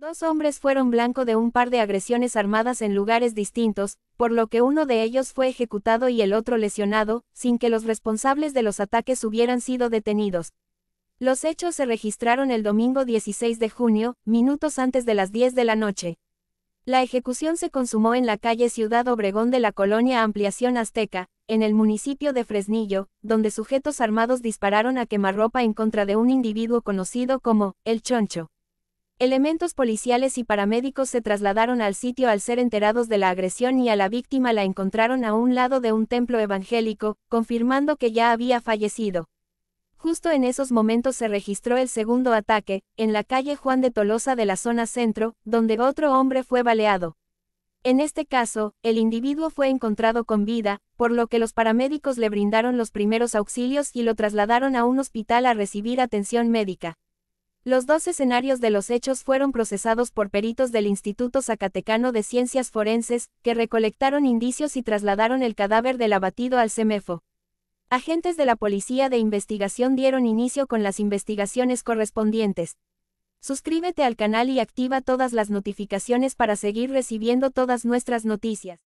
Dos hombres fueron blanco de un par de agresiones armadas en lugares distintos, por lo que uno de ellos fue ejecutado y el otro lesionado, sin que los responsables de los ataques hubieran sido detenidos. Los hechos se registraron el domingo 16 de junio, minutos antes de las 10 de la noche. La ejecución se consumó en la calle Ciudad Obregón de la colonia Ampliación Azteca, en el municipio de Fresnillo, donde sujetos armados dispararon a quemarropa en contra de un individuo conocido como El Choncho. Elementos policiales y paramédicos se trasladaron al sitio al ser enterados de la agresión y a la víctima la encontraron a un lado de un templo evangélico, confirmando que ya había fallecido. Justo en esos momentos se registró el segundo ataque, en la calle Juan de Tolosa de la zona centro, donde otro hombre fue baleado. En este caso, el individuo fue encontrado con vida, por lo que los paramédicos le brindaron los primeros auxilios y lo trasladaron a un hospital a recibir atención médica. Los dos escenarios de los hechos fueron procesados por peritos del Instituto Zacatecano de Ciencias Forenses, que recolectaron indicios y trasladaron el cadáver del abatido al CEMEFO. Agentes de la Policía de Investigación dieron inicio con las investigaciones correspondientes. Suscríbete al canal y activa todas las notificaciones para seguir recibiendo todas nuestras noticias.